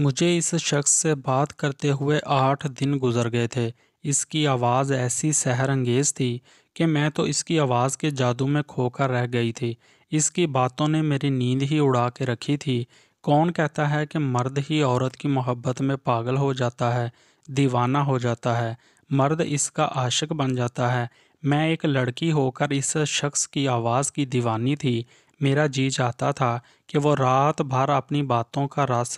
मुझे इस शख्स से बात करते हुए आठ दिन गुजर गए थे इसकी आवाज़ ऐसी अंगेज़ थी कि मैं तो इसकी आवाज़ के जादू में खोकर रह गई थी इसकी बातों ने मेरी नींद ही उड़ा के रखी थी कौन कहता है कि मर्द ही औरत की मोहब्बत में पागल हो जाता है दीवाना हो जाता है मर्द इसका आशिक बन जाता है मैं एक लड़की होकर इस शख्स की आवाज़ की दीवानी थी मेरा जी चाहता था कि वो रात भर अपनी बातों का रस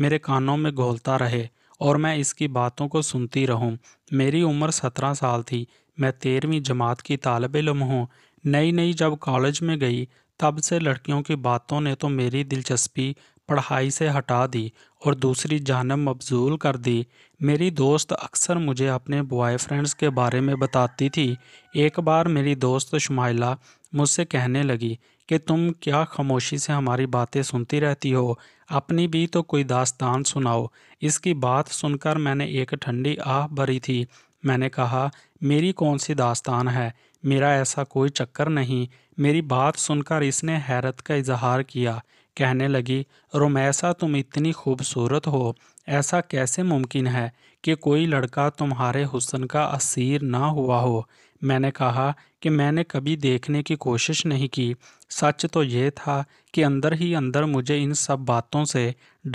मेरे कानों में घोलता रहे और मैं इसकी बातों को सुनती रहूं मेरी उम्र सत्रह साल थी मैं तेरहवीं जमात की तालब इलम हूँ नई नई जब कॉलेज में गई तब से लड़कियों की बातों ने तो मेरी दिलचस्पी पढ़ाई से हटा दी और दूसरी जानब मबजूल कर दी मेरी दोस्त अक्सर मुझे अपने बॉयफ्रेंड्स के बारे में बताती थी एक बार मेरी दोस्त शुमाइला मुझसे कहने लगी कि तुम क्या खामोशी से हमारी बातें सुनती रहती हो अपनी भी तो कोई दास्तान सुनाओ इसकी बात सुनकर मैंने एक ठंडी आह भरी थी मैंने कहा मेरी कौन सी दास्तान है मेरा ऐसा कोई चक्कर नहीं मेरी बात सुनकर इसने हैरत का इजहार किया कहने लगी रोमैसा तुम इतनी खूबसूरत हो ऐसा कैसे मुमकिन है कि कोई लड़का तुम्हारे हुसन का असीर ना हुआ हो मैंने कहा कि मैंने कभी देखने की कोशिश नहीं की सच तो ये था कि अंदर ही अंदर मुझे इन सब बातों से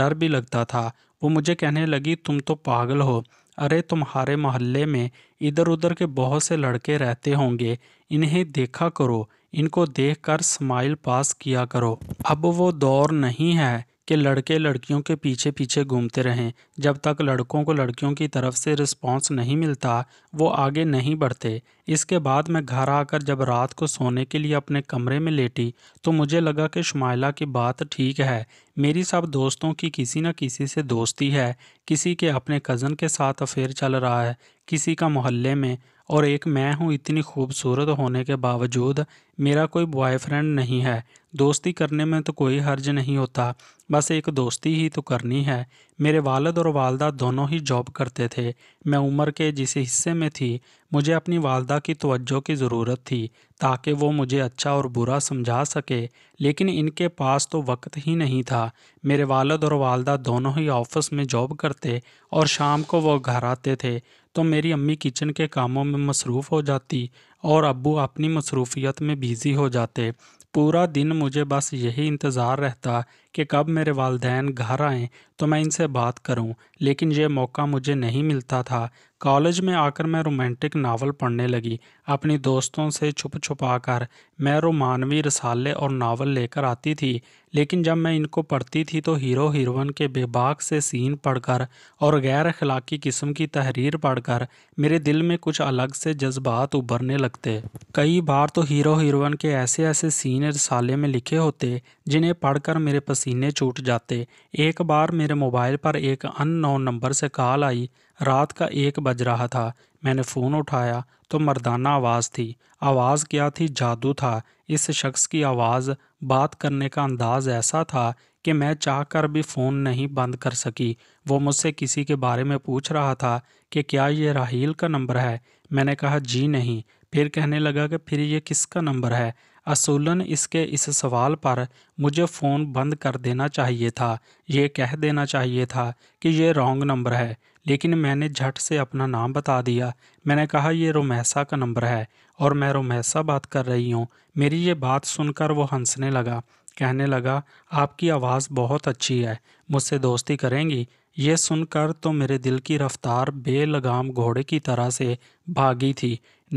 डर भी लगता था वो मुझे कहने लगी तुम तो पागल हो अरे तुम्हारे मोहल्ले में इधर उधर के बहुत से लड़के रहते होंगे इन्हें देखा करो इनको देखकर स्माइल पास किया करो अब वो दौर नहीं है कि लड़के लड़कियों के पीछे पीछे घूमते रहें जब तक लड़कों को लड़कियों की तरफ से रिस्पॉन्स नहीं मिलता वो आगे नहीं बढ़ते इसके बाद मैं घर आकर जब रात को सोने के लिए अपने कमरे में लेटी तो मुझे लगा कि शुमाइला की बात ठीक है मेरी सब दोस्तों की किसी न किसी से दोस्ती है किसी के अपने कज़न के साथ अफेयर चल रहा है किसी का मोहल्ले में और एक मैं हूँ इतनी खूबसूरत होने के बावजूद मेरा कोई बॉयफ्रेंड नहीं है दोस्ती करने में तो कोई हर्ज नहीं होता बस एक दोस्ती ही तो करनी है मेरे वालद और वालदा दोनों ही जॉब करते थे मैं उम्र के जिस हिस्से में थी मुझे अपनी वालदा की तवज्जो की ज़रूरत थी ताकि वो मुझे अच्छा और बुरा समझा सके लेकिन इनके पास तो वक्त ही नहीं था मेरे वालद और वालदा दोनों ही ऑफिस में जॉब करते और शाम को वो घर आते थे तो मेरी अम्मी किचन के कामों में मसरूफ़ हो जाती और अबू अपनी मसरूफियत में बिज़ी हो जाते पूरा दिन मुझे बस यही इंतज़ार रहता कि कब मेरे वालदेन घर आएँ तो मैं इनसे बात करूं, लेकिन ये मौका मुझे नहीं मिलता था कॉलेज में आकर मैं रोमांटिक नावल पढ़ने लगी अपनी दोस्तों से छुप छुपा कर मैं रोमानवी रसाले और नावल लेकर आती थी लेकिन जब मैं इनको पढ़ती थी तो हीरो हीरोइन के बेबाक से सीन पढ़कर और गैर अखलाकी किस्म की तहरीर पढ़कर मेरे दिल में कुछ अलग से जज्बात उभरने लगते कई बार तो हीरो हीरोइन के ऐसे ऐसे सीन रसाले में लिखे होते जिन्हें पढ़कर मेरे पस पसीने छूट जाते एक बार मेरे मोबाइल पर एक अननोन नंबर से कॉल आई रात का एक बज रहा था मैंने फ़ोन उठाया तो मर्दाना आवाज़ थी आवाज़ क्या थी जादू था इस शख्स की आवाज़ बात करने का अंदाज़ ऐसा था कि मैं चाह कर भी फ़ोन नहीं बंद कर सकी वो मुझसे किसी के बारे में पूछ रहा था कि क्या ये राहील का नंबर है मैंने कहा जी नहीं फिर कहने लगा कि फिर ये किसका नंबर है असूलन इसके इस सवाल पर मुझे फ़ोन बंद कर देना चाहिए था ये कह देना चाहिए था कि ये रॉन्ग नंबर है लेकिन मैंने झट से अपना नाम बता दिया मैंने कहा यह रोमैसा का नंबर है और मैं रोमैसा बात कर रही हूँ मेरी ये बात सुनकर वो हंसने लगा कहने लगा आपकी आवाज़ बहुत अच्छी है मुझसे दोस्ती करेंगी ये सुनकर तो मेरे दिल की रफ्तार बेलगाम घोड़े की तरह से भागी थी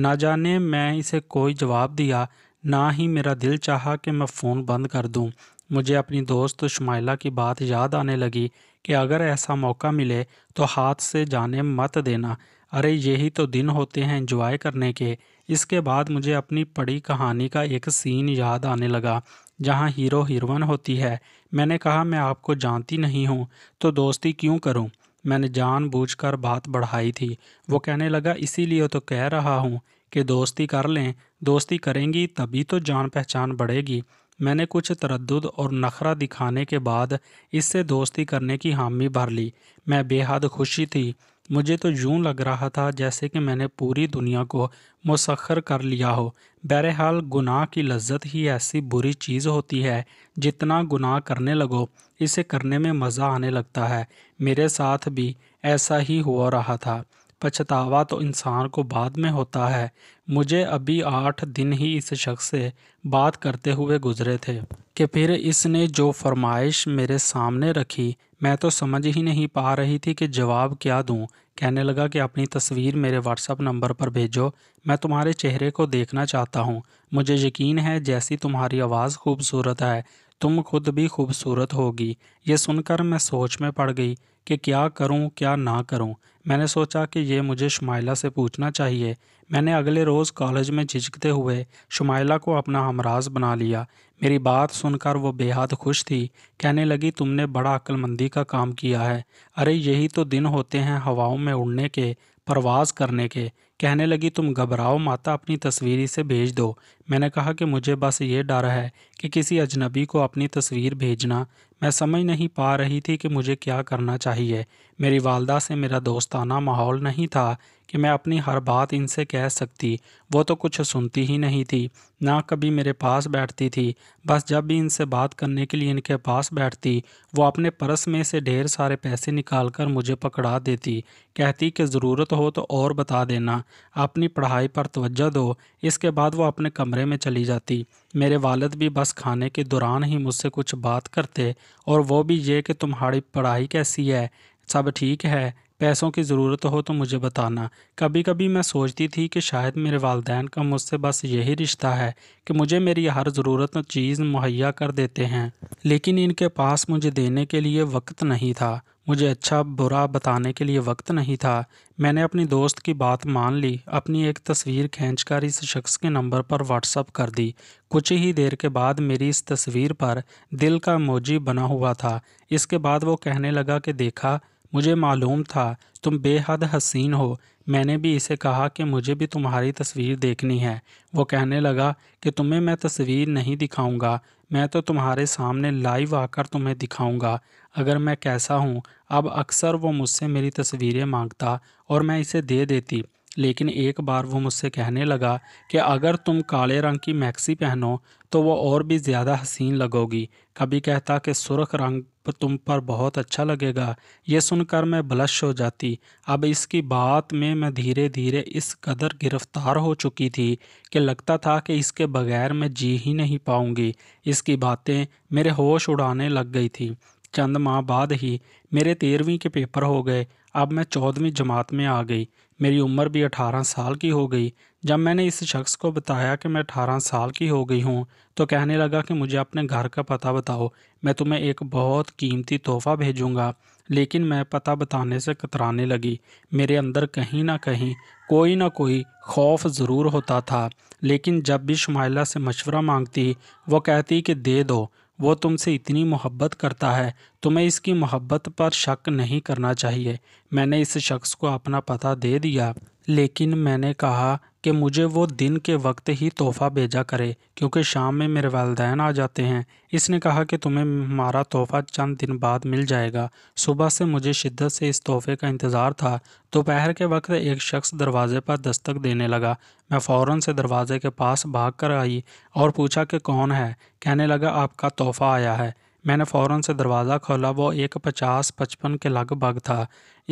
ना जाने मैं इसे कोई जवाब दिया ना ही मेरा दिल चाहा कि मैं फ़ोन बंद कर दूं। मुझे अपनी दोस्त शुमाइला की बात याद आने लगी कि अगर ऐसा मौका मिले तो हाथ से जाने मत देना अरे यही तो दिन होते हैं इंजॉय करने के इसके बाद मुझे अपनी पड़ी कहानी का एक सीन याद आने लगा जहाँ हीरो हीरोइन होती है मैंने कहा मैं आपको जानती नहीं हूँ तो दोस्ती क्यों करूँ मैंने जानबूझकर बात बढ़ाई थी वो कहने लगा इसीलिए तो कह रहा हूँ कि दोस्ती कर लें दोस्ती करेंगी तभी तो जान पहचान बढ़ेगी मैंने कुछ तरद और नखरा दिखाने के बाद इससे दोस्ती करने की हामी भर ली मैं बेहद खुशी थी मुझे तो यूं लग रहा था जैसे कि मैंने पूरी दुनिया को मुसखर कर लिया हो बहरहाल गुनाह की लज्जत ही ऐसी बुरी चीज़ होती है जितना गुनाह करने लगो इसे करने में मज़ा आने लगता है मेरे साथ भी ऐसा ही हुआ रहा था पछतावा तो इंसान को बाद में होता है मुझे अभी आठ दिन ही इस शख्स से बात करते हुए गुजरे थे कि फिर इसने जो फरमाइश मेरे सामने रखी मैं तो समझ ही नहीं पा रही थी कि जवाब क्या दूं कहने लगा कि अपनी तस्वीर मेरे व्हाट्सअप नंबर पर भेजो मैं तुम्हारे चेहरे को देखना चाहता हूँ मुझे यकीन है जैसी तुम्हारी आवाज़ खूबसूरत है तुम खुद भी खूबसूरत होगी ये सुनकर मैं सोच में पड़ गई कि क्या करूं क्या ना करूं मैंने सोचा कि ये मुझे शुमाइला से पूछना चाहिए मैंने अगले रोज़ कॉलेज में झिझकते हुए शुमाइला को अपना हमराज बना लिया मेरी बात सुनकर वो बेहद खुश थी कहने लगी तुमने बड़ा अक्लमंदी का काम किया है अरे यही तो दिन होते हैं हवाओं में उड़ने के परवाज़ करने के कहने लगी तुम घबराओ माता अपनी तस्वीर इसे भेज दो मैंने कहा कि मुझे बस ये डर है कि किसी अजनबी को अपनी तस्वीर भेजना मैं समझ नहीं पा रही थी कि मुझे क्या करना चाहिए मेरी वालदा से मेरा दोस्ताना माहौल नहीं था कि मैं अपनी हर बात इनसे कह सकती वो तो कुछ सुनती ही नहीं थी ना कभी मेरे पास बैठती थी बस जब भी इनसे बात करने के लिए इनके पास बैठती वो अपने परस में से ढेर सारे पैसे निकाल कर मुझे पकड़ा देती कहती कि ज़रूरत हो तो और बता देना अपनी पढ़ाई पर तवज्जो दो इसके बाद वो अपने कमरे में चली जाती मेरे वालद भी बस खाने के दौरान ही मुझसे कुछ बात करते और वो भी ये कि तुम्हारी पढ़ाई कैसी है सब ठीक है पैसों की ज़रूरत हो तो मुझे बताना कभी कभी मैं सोचती थी कि शायद मेरे वालदेन का मुझसे बस यही रिश्ता है कि मुझे मेरी हर ज़रूरत चीज़ मुहैया कर देते हैं लेकिन इनके पास मुझे देने के लिए वक्त नहीं था मुझे अच्छा बुरा बताने के लिए वक्त नहीं था मैंने अपनी दोस्त की बात मान ली अपनी एक तस्वीर खींचकर इस शख्स के नंबर पर व्हाट्सअप कर दी कुछ ही देर के बाद मेरी इस तस्वीर पर दिल का मोजी बना हुआ था इसके बाद वो कहने लगा कि देखा मुझे मालूम था तुम बेहद हसीन हो मैंने भी इसे कहा कि मुझे भी तुम्हारी तस्वीर देखनी है वो कहने लगा कि तुम्हें मैं तस्वीर नहीं दिखाऊंगा मैं तो तुम्हारे सामने लाइव आकर तुम्हें दिखाऊंगा अगर मैं कैसा हूँ अब अक्सर वो मुझसे मेरी तस्वीरें मांगता और मैं इसे दे देती लेकिन एक बार वो मुझसे कहने लगा कि अगर तुम काले रंग की मैक्सी पहनो तो वो और भी ज़्यादा हसीन लगोगी कभी कहता कि सुरख रंग तुम पर बहुत अच्छा लगेगा ये सुनकर मैं ब्लश हो जाती अब इसकी बात में मैं धीरे धीरे इस कदर गिरफ्तार हो चुकी थी कि लगता था कि इसके बगैर मैं जी ही नहीं पाऊंगी इसकी बातें मेरे होश उड़ाने लग गई थी चंद माह बाद ही मेरे तेरहवीं के पेपर हो गए अब मैं चौदहवीं जमात में आ गई मेरी उम्र भी अठारह साल की हो गई जब मैंने इस शख्स को बताया कि मैं अठारह साल की हो गई हूँ तो कहने लगा कि मुझे अपने घर का पता बताओ मैं तुम्हें एक बहुत कीमती तोहफ़ा भेजूँगा लेकिन मैं पता बताने से कतराने लगी मेरे अंदर कहीं ना कहीं कोई ना कोई खौफ ज़रूर होता था लेकिन जब भी शुमाइला से मशवरा मांगती वो कहती कि दे दो वो तुमसे इतनी मोहब्बत करता है तुम्हें इसकी मोहब्बत पर शक नहीं करना चाहिए मैंने इस शख्स को अपना पता दे दिया लेकिन मैंने कहा कि मुझे वो दिन के वक्त ही तोहफ़ा भेजा करे क्योंकि शाम में मेरे वालदेन आ जाते हैं इसने कहा कि तुम्हें हमारा तोहफ़ा चंद दिन बाद मिल जाएगा सुबह से मुझे शिद्दत से इस तोहफ़े का इंतज़ार था दोपहर के वक्त एक शख्स दरवाज़े पर दस्तक देने लगा मैं फ़ौर से दरवाज़े के पास भाग कर आई और पूछा कि कौन है कहने लगा आपका तोहफ़ा आया है मैंने फ़ौरन से दरवाज़ा खोला वो एक पचास पचपन के लगभग था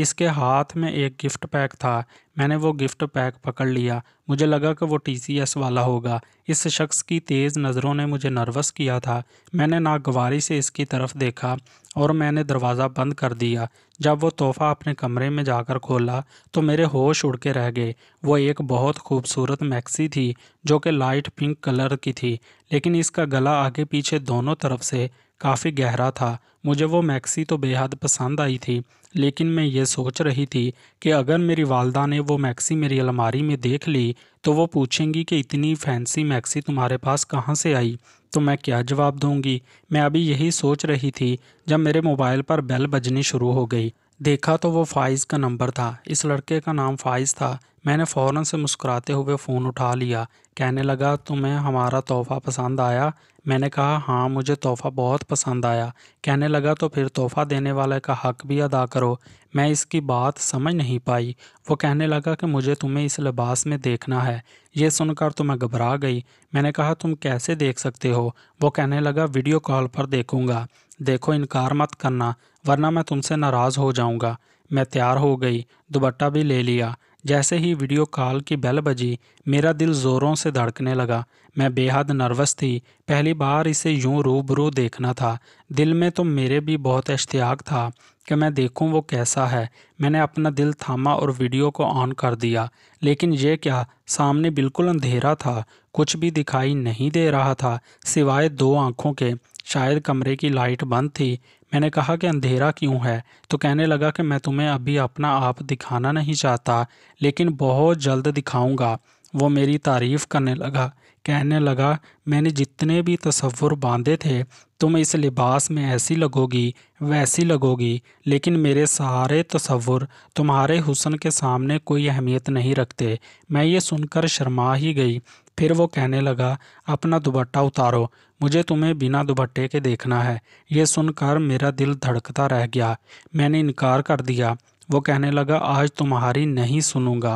इसके हाथ में एक गिफ़्ट पैक था मैंने वो गिफ़्ट पैक पकड़ लिया मुझे लगा कि वो टीसीएस वाला होगा इस शख्स की तेज़ नज़रों ने मुझे नर्वस किया था मैंने नागवारी से इसकी तरफ देखा और मैंने दरवाज़ा बंद कर दिया जब वो तोहफ़ा अपने कमरे में जाकर खोला तो मेरे होश उड़ के रह गए वो एक बहुत खूबसूरत मैक्सी थी जो कि लाइट पिंक कलर की थी लेकिन इसका गला आगे पीछे दोनों तरफ से काफ़ी गहरा था मुझे वो मैक्सी तो बेहद पसंद आई थी लेकिन मैं ये सोच रही थी कि अगर मेरी वालदा ने वो मैक्सी मेरी अलमारी में देख ली तो वो पूछेंगी कि इतनी फैंसी मैक्सी तुम्हारे पास कहाँ से आई तो मैं क्या जवाब दूंगी मैं अभी यही सोच रही थी जब मेरे मोबाइल पर बेल बजनी शुरू हो गई देखा तो वो फाइज़ का नंबर था इस लड़के का नाम फाइज़ था मैंने फ़ौरन से मुस्कुराते हुए फ़ोन उठा लिया कहने लगा तुम्हें हमारा तोहफ़ा पसंद आया मैंने कहा हाँ मुझे तोहफ़ा बहुत पसंद आया कहने लगा तो फिर तोहफ़ा देने वाले का हक भी अदा करो मैं इसकी बात समझ नहीं पाई वो कहने लगा कि मुझे तुम्हें इस लिबास में देखना है ये सुनकर तो मैं घबरा गई मैंने कहा तुम कैसे देख सकते हो वो कहने लगा वीडियो कॉल पर देखूँगा देखो इनकार मत करना वरना मैं तुमसे नाराज़ हो जाऊंगा मैं तैयार हो गई दुपट्टा भी ले लिया जैसे ही वीडियो कॉल की बेल बजी मेरा दिल ज़ोरों से धड़कने लगा मैं बेहद नर्वस थी पहली बार इसे यूं रूबरू देखना था दिल में तो मेरे भी बहुत इश्तियाक था कि मैं देखूं वो कैसा है मैंने अपना दिल थामा और वीडियो को ऑन कर दिया लेकिन ये क्या सामने बिल्कुल अंधेरा था कुछ भी दिखाई नहीं दे रहा था सिवाय दो आँखों के शायद कमरे की लाइट बंद थी मैंने कहा कि अंधेरा क्यों है तो कहने लगा कि मैं तुम्हें अभी अपना आप दिखाना नहीं चाहता लेकिन बहुत जल्द दिखाऊंगा वो मेरी तारीफ़ करने लगा कहने लगा मैंने जितने भी तस्वुर बांधे थे तुम इस लिबास में ऐसी लगोगी वैसी लगोगी लेकिन मेरे सारे तस्वुर तुम्हारे हुसन के सामने कोई अहमियत नहीं रखते मैं ये सुनकर शर्मा ही गई फिर वो कहने लगा अपना दुबट्टा उतारो मुझे तुम्हें बिना दुबट्टे के देखना है ये सुनकर मेरा दिल धड़कता रह गया मैंने इनकार कर दिया वो कहने लगा आज तुम्हारी नहीं सुनूंगा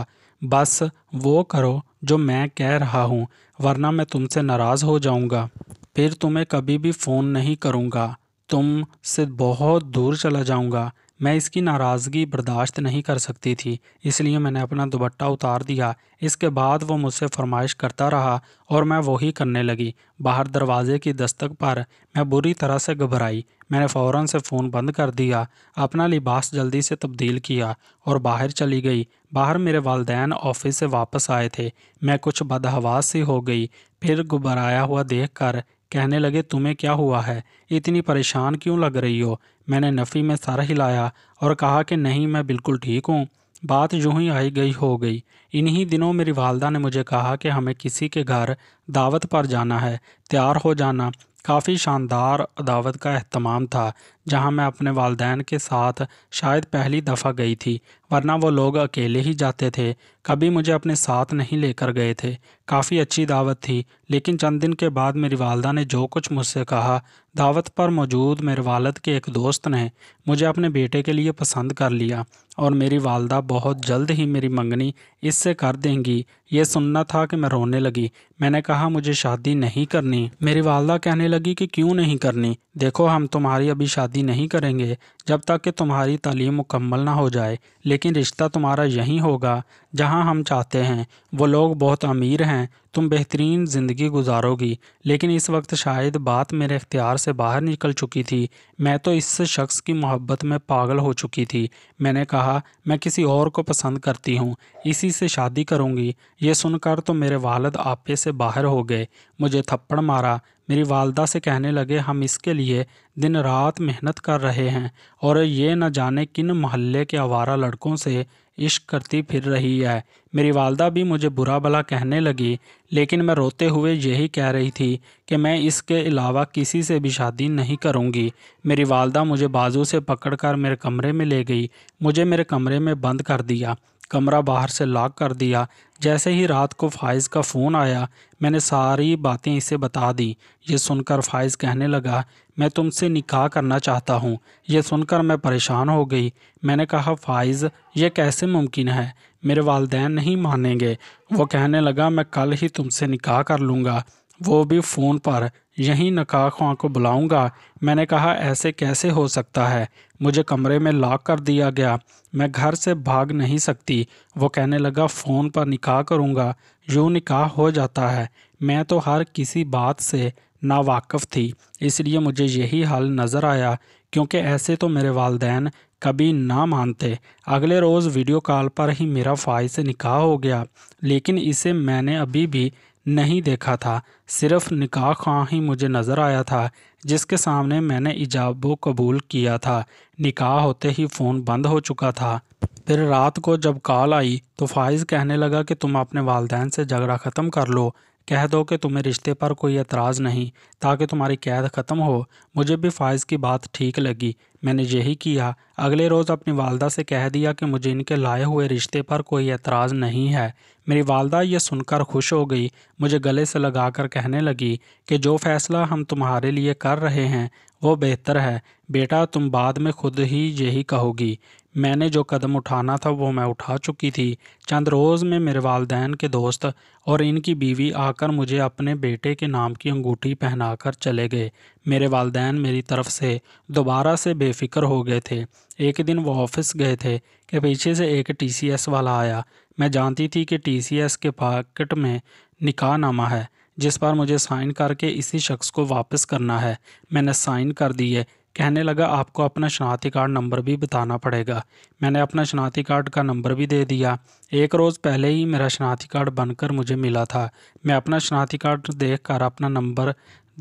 बस वो करो जो मैं कह रहा हूँ वरना मैं तुमसे नाराज़ हो जाऊँगा फिर तुम्हें कभी भी फ़ोन नहीं करूँगा तुम से बहुत दूर चला जाऊँगा मैं इसकी नाराज़गी बर्दाश्त नहीं कर सकती थी इसलिए मैंने अपना दुबट्टा उतार दिया इसके बाद वो मुझसे फरमाइश करता रहा और मैं वही करने लगी बाहर दरवाजे की दस्तक पर मैं बुरी तरह से घबराई मैंने फ़ौरन से फ़ोन बंद कर दिया अपना लिबास जल्दी से तब्दील किया और बाहर चली गई बाहर मेरे वालदेन ऑफिस से वापस आए थे मैं कुछ बदहवास सी हो गई फिर घबराया हुआ देख कर कहने लगे तुम्हें क्या हुआ है इतनी परेशान क्यों लग रही हो मैंने नफ़ी में सर हिलाया और कहा कि नहीं मैं बिल्कुल ठीक हूँ बात यूँ ही आई गई हो गई इन्हीं दिनों मेरी वालदा ने मुझे कहा कि हमें किसी के घर दावत पर जाना है तैयार हो जाना काफ़ी शानदार दावत का अहतमाम था जहां मैं अपने वालदेन के साथ शायद पहली दफ़ा गई थी वरना वो लोग अकेले ही जाते थे कभी मुझे अपने साथ नहीं लेकर गए थे काफ़ी अच्छी दावत थी लेकिन चंद दिन के बाद मेरी वालदा ने जो कुछ मुझसे कहा दावत पर मौजूद मेरे वालद के एक दोस्त ने मुझे अपने बेटे के लिए पसंद कर लिया और मेरी वालदा बहुत जल्द ही मेरी मंगनी इससे कर देंगी ये सुनना था कि मैं रोने लगी मैंने कहा मुझे शादी नहीं करनी मेरी वालदा कहने लगी कि क्यों नहीं करनी देखो हम तुम्हारी अभी शादी शादी नहीं करेंगे जब तक कि तुम्हारी तालीम मुकम्मल ना हो जाए लेकिन रिश्ता तुम्हारा यहीं होगा जहां हम चाहते हैं वो लोग बहुत अमीर हैं तुम बेहतरीन ज़िंदगी गुजारोगी लेकिन इस वक्त शायद बात मेरे अख्तियार से बाहर निकल चुकी थी मैं तो इस शख्स की मोहब्बत में पागल हो चुकी थी मैंने कहा मैं किसी और को पसंद करती हूँ इसी से शादी करूँगी ये सुनकर तो मेरे वालद आपे से बाहर हो गए मुझे थप्पड़ मारा मेरी वालदा से कहने लगे हम इसके लिए दिन रात मेहनत कर रहे हैं और ये न जाने किन महल्ले के आवारा लड़कों से इश्क करती फिर रही है मेरी वालदा भी मुझे बुरा भला कहने लगी लेकिन मैं रोते हुए यही कह रही थी कि मैं इसके अलावा किसी से भी शादी नहीं करूँगी मेरी वालदा मुझे बाजू से पकड़कर मेरे कमरे में ले गई मुझे मेरे कमरे में बंद कर दिया कमरा बाहर से लॉक कर दिया जैसे ही रात को फाइज़ का फ़ोन आया मैंने सारी बातें इसे बता दी ये सुनकर फाइज़ कहने लगा मैं तुमसे निकाह करना चाहता हूँ यह सुनकर मैं परेशान हो गई मैंने कहा फ़ाइज़ यह कैसे मुमकिन है मेरे वालदेन नहीं मानेंगे वो कहने लगा मैं कल ही तुमसे निकाह कर लूँगा वो भी फ़ोन पर यहीं नका ख्वा को बुलाऊंगा मैंने कहा ऐसे कैसे हो सकता है मुझे कमरे में लॉक कर दिया गया मैं घर से भाग नहीं सकती वो कहने लगा फ़ोन पर निकाह करूँगा यूँ निकाह हो जाता है मैं तो हर किसी बात से नावाकफ़ थी इसलिए मुझे यही हल नज़र आया क्योंकि ऐसे तो मेरे वालदेन कभी ना मानते अगले रोज़ वीडियो कॉल पर ही मेरा फाइज से निकाह हो गया लेकिन इसे मैंने अभी भी नहीं देखा था सिर्फ निकाह खां ही मुझे नज़र आया था जिसके सामने मैंने ईजाब कबूल किया था निकाह होते ही फ़ोन बंद हो चुका था फिर रात को जब कॉल आई तो फाइज़ कहने लगा कि तुम अपने वालदेन से झगड़ा ख़त्म कर लो कह दो कि तुम्हें रिश्ते पर कोई एतराज़ नहीं ताकि तुम्हारी कैद ख़त्म हो मुझे भी फ़ायज़ की बात ठीक लगी मैंने यही किया अगले रोज़ अपनी वालदा से कह दिया कि मुझे इनके लाए हुए रिश्ते पर कोई एतराज़ नहीं है मेरी वालदा यह सुनकर खुश हो गई मुझे गले से लगाकर कहने लगी कि जो फ़ैसला हम तुम्हारे लिए कर रहे हैं वो बेहतर है बेटा तुम बाद में खुद ही यही कहोगी मैंने जो कदम उठाना था वो मैं उठा चुकी थी चंद रोज़ में मेरे वालदेन के दोस्त और इनकी बीवी आकर मुझे अपने बेटे के नाम की अंगूठी पहनाकर चले गए मेरे वालदेन मेरी तरफ से दोबारा से बेफिक्र हो गए थे एक दिन वो ऑफिस गए थे कि पीछे से एक टीसीएस वाला आया मैं जानती थी कि टीसीएस के पाकिट में निकाह नामा है जिस पर मुझे साइन करके इसी शख्स को वापस करना है मैंने साइन कर दिए कहने लगा आपको अपना शनाती कार्ड नंबर भी बताना पड़ेगा मैंने अपना शनाती कार्ड का नंबर भी दे दिया एक रोज़ पहले ही मेरा शनाती कार्ड बनकर मुझे मिला था मैं अपना शनाती कार्ड देख कर अपना नंबर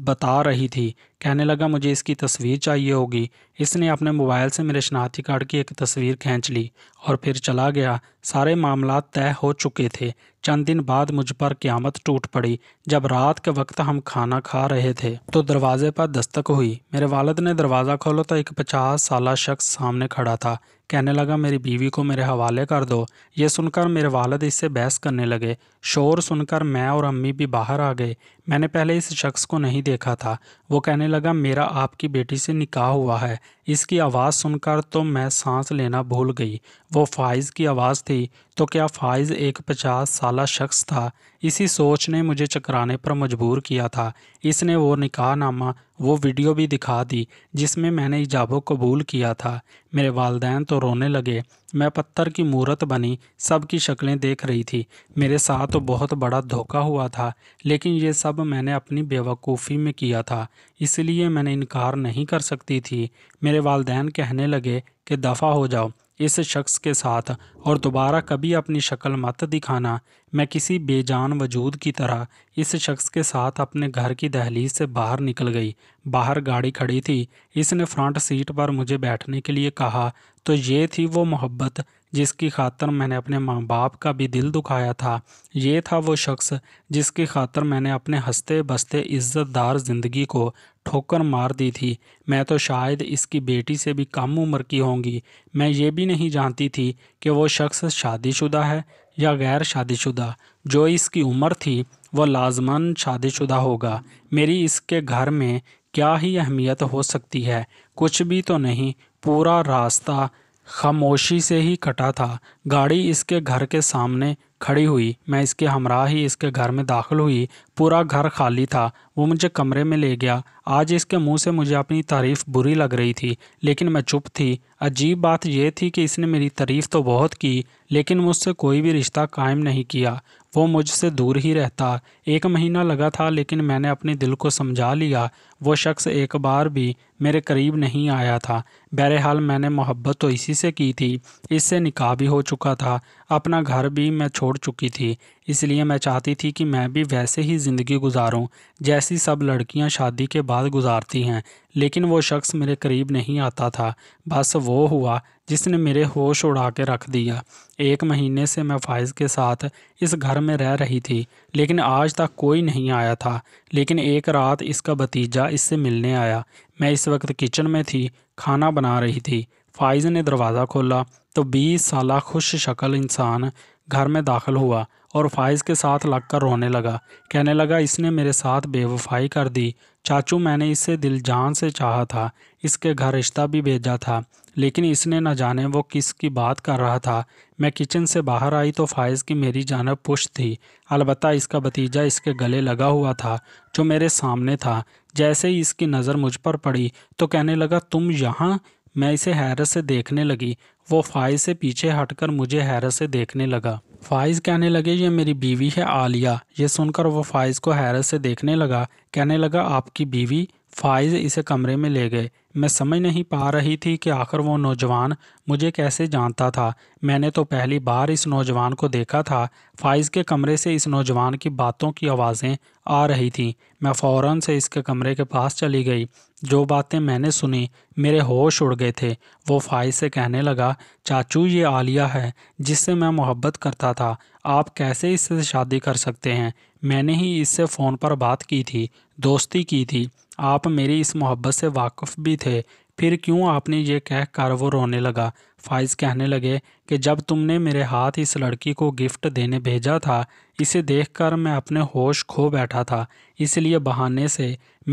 बता रही थी कहने लगा मुझे इसकी तस्वीर चाहिए होगी इसने अपने मोबाइल से मेरे शनाख्ती कार्ड की एक तस्वीर खींच ली और फिर चला गया सारे मामला तय हो चुके थे चंद दिन बाद मुझ पर क्यामत टूट पड़ी जब रात के वक्त हम खाना खा रहे थे तो दरवाजे पर दस्तक हुई मेरे वालद ने दरवाज़ा खोला तो एक पचास साल शख्स सामने खड़ा था कहने लगा मेरी बीवी को मेरे हवाले कर दो ये सुनकर मेरे वालद इससे बहस करने लगे शोर सुनकर मैं और अम्मी भी बाहर आ गए मैंने पहले इस शख्स को नहीं देखा था वो कहने लगा मेरा आपकी बेटी से निकाह हुआ है इसकी आवाज़ सुनकर तो मैं सांस लेना भूल गई वो फ़ाइज़ की आवाज़ थी तो क्या फ़ाइज़ एक पचास साल शख्स था इसी सोच ने मुझे चकराने पर मजबूर किया था इसने वो निकाह नामा वो वीडियो भी दिखा दी जिसमें मैंने इजाबो कबूल किया था मेरे वालदेन तो रोने लगे मैं पत्थर की मूरत बनी सब की शक्लें देख रही थी मेरे साथ तो बहुत बड़ा धोखा हुआ था लेकिन ये सब मैंने अपनी बेवकूफ़ी में किया था इसलिए मैंने इनकार नहीं कर सकती थी मेरे वालदेन कहने लगे कि दफ़ा हो जाओ इस शख्स के साथ और दोबारा कभी अपनी शक्ल मत दिखाना मैं किसी बेजान वजूद की तरह इस शख्स के साथ अपने घर की दहलीज से बाहर निकल गई बाहर गाड़ी खड़ी थी इसने फ्रंट सीट पर मुझे बैठने के लिए कहा तो ये थी वो मोहब्बत जिसकी खातर मैंने अपने माँ बाप का भी दिल दुखाया था ये था वो शख्स जिसकी खातर मैंने अपने हंसते बसते इज़्ज़तदार ज़िंदगी को ठोकर मार दी थी मैं तो शायद इसकी बेटी से भी कम उम्र की होंगी मैं ये भी नहीं जानती थी कि वो शख्स शादीशुदा है या गैर शादीशुदा जो इसकी उम्र थी वह लाजमन शादीशुदा होगा मेरी इसके घर में क्या ही अहमियत हो सकती है कुछ भी तो नहीं पूरा रास्ता खामोशी से ही कटा था गाड़ी इसके घर के सामने खड़ी हुई मैं इसके हमराह ही इसके घर में दाखिल हुई पूरा घर खाली था वो मुझे कमरे में ले गया आज इसके मुंह से मुझे अपनी तारीफ़ बुरी लग रही थी लेकिन मैं चुप थी अजीब बात यह थी कि इसने मेरी तारीफ़ तो बहुत की लेकिन मुझसे कोई भी रिश्ता कायम नहीं किया वो मुझसे दूर ही रहता एक महीना लगा था लेकिन मैंने अपने दिल को समझा लिया वो शख्स एक बार भी मेरे करीब नहीं आया था बहरहाल मैंने मोहब्बत तो इसी से की थी इससे निकाह भी हो चुका था अपना घर भी मैं छोड़ चुकी थी इसलिए मैं चाहती थी कि मैं भी वैसे ही ज़िंदगी गुजारूं जैसी सब लड़कियां शादी के बाद गुजारती हैं लेकिन वो शख्स मेरे करीब नहीं आता था बस वो हुआ जिसने मेरे होश उड़ा के रख दिया एक महीने से मैं फ़ाइज़ के साथ इस घर में रह रही थी लेकिन आज तक कोई नहीं आया था लेकिन एक रात इसका भतीजा इससे मिलने आया मैं इस वक्त किचन में थी खाना बना रही थी फ़ाइज़ ने दरवाज़ा खोला तो बीस साल खुश शक्ल इंसान घर में दाखिल हुआ और फाइज़ के साथ लगकर रोने लगा कहने लगा इसने मेरे साथ बेवफाई कर दी चाचू मैंने इसे दिल जान से चाहा था इसके घर रिश्ता भी भेजा था लेकिन इसने न जाने वो किस की बात कर रहा था मैं किचन से बाहर आई तो फ़ाइज़ की मेरी जानब पुश थी अलबत्त इसका भतीजा इसके गले लगा हुआ था जो मेरे सामने था जैसे ही इसकी नज़र मुझ पर पड़ी तो कहने लगा तुम यहाँ मैं इसे हैरत से देखने लगी वो फ़ाइज़ से पीछे हटकर मुझे हैरत से देखने लगा फ़ाइज़ कहने लगे ये मेरी बीवी है आलिया ये सुनकर वो फ़ाइज़ को हैरत से देखने लगा कहने लगा आपकी बीवी फाइज इसे कमरे में ले गए मैं समझ नहीं पा रही थी कि आखिर वो नौजवान मुझे कैसे जानता था मैंने तो पहली बार इस नौजवान को देखा था फाइज के कमरे से इस नौजवान की बातों की आवाज़ें आ रही थी मैं फ़ौर से इसके कमरे के पास चली गई जो बातें मैंने सुनी मेरे होश उड़ गए थे वो फाइज से कहने लगा चाचू ये आलिया है जिससे मैं मोहब्बत करता था आप कैसे इससे शादी कर सकते हैं मैंने ही इससे फ़ोन पर बात की थी दोस्ती की थी आप मेरी इस मोहब्बत से वाकफ भी थे फिर क्यों आपने ये कह कर वो रोने लगा फाइज़ कहने लगे कि जब तुमने मेरे हाथ इस लड़की को गिफ्ट देने भेजा था इसे देखकर मैं अपने होश खो बैठा था इसलिए बहाने से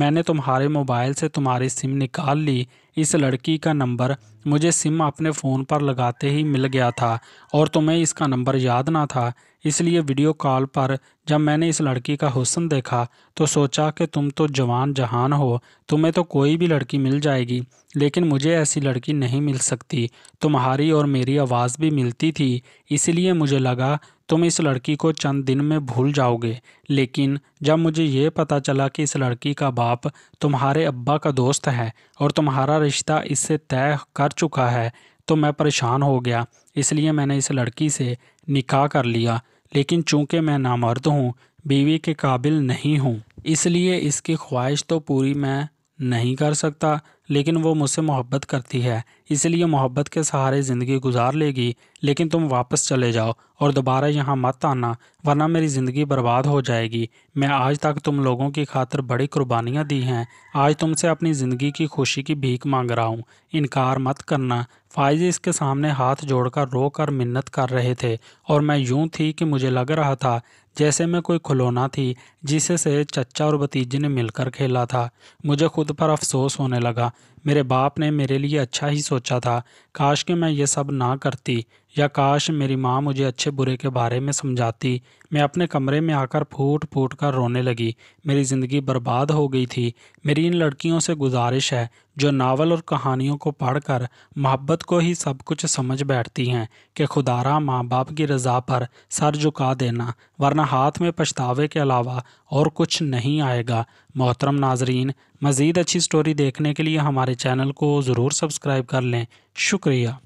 मैंने तुम्हारे मोबाइल से तुम्हारी सिम निकाल ली इस लड़की का नंबर मुझे सिम अपने फ़ोन पर लगाते ही मिल गया था और तुम्हें इसका नंबर याद ना था इसलिए वीडियो कॉल पर जब मैंने इस लड़की का हुसन देखा तो सोचा कि तुम तो जवान जहान हो तुम्हें तो कोई भी लड़की मिल जाएगी लेकिन मुझे ऐसी लड़की नहीं मिल सकती तुम्हारी और मेरी आवाज़ भी मिलती थी इसलिए मुझे लगा तुम इस लड़की को चंद दिन में भूल जाओगे लेकिन जब मुझे ये पता चला कि इस लड़की का बाप तुम्हारे अब्बा का दोस्त है और तुम्हारा रिश्ता इससे तय कर चुका है तो मैं परेशान हो गया इसलिए मैंने इस लड़की से निकाह कर लिया लेकिन चूंकि मैं नामर्द हूँ बीवी के काबिल नहीं हूँ इसलिए इसकी ख्वाहिश तो पूरी मैं नहीं कर सकता लेकिन वो मुझसे मोहब्बत करती है इसलिए मोहब्बत के सहारे ज़िंदगी गुजार लेगी लेकिन तुम वापस चले जाओ और दोबारा यहाँ मत आना वरना मेरी ज़िंदगी बर्बाद हो जाएगी मैं आज तक तुम लोगों की खातर बड़ी कुर्बानियाँ दी हैं आज तुमसे अपनी ज़िंदगी की खुशी की भीख मांग रहा हूँ इनकार मत करना फायजे इसके सामने हाथ जोड़कर रो कर मिन्नत कर रहे थे और मैं यूं थी कि मुझे लग रहा था जैसे मैं कोई खिलौना थी जिसे से चचा और भतीजे ने मिलकर खेला था मुझे खुद पर अफसोस होने लगा मेरे बाप ने मेरे लिए अच्छा ही सोचा था काश कि मैं ये सब ना करती या काश मेरी माँ मुझे अच्छे बुरे के बारे में समझाती मैं अपने कमरे में आकर फूट फूट कर रोने लगी मेरी ज़िंदगी बर्बाद हो गई थी मेरी इन लड़कियों से गुजारिश है जो नावल और कहानियों को पढ़कर मोहब्बत को ही सब कुछ समझ बैठती हैं कि खुदारा माँ बाप की रज़ा पर सर झुका देना वरना हाथ में पछतावे के अलावा और कुछ नहीं आएगा मोहतरम नाजरीन मज़ीद अच्छी स्टोरी देखने के लिए हमारे चैनल को ज़रूर सब्सक्राइब कर लें शुक्रिया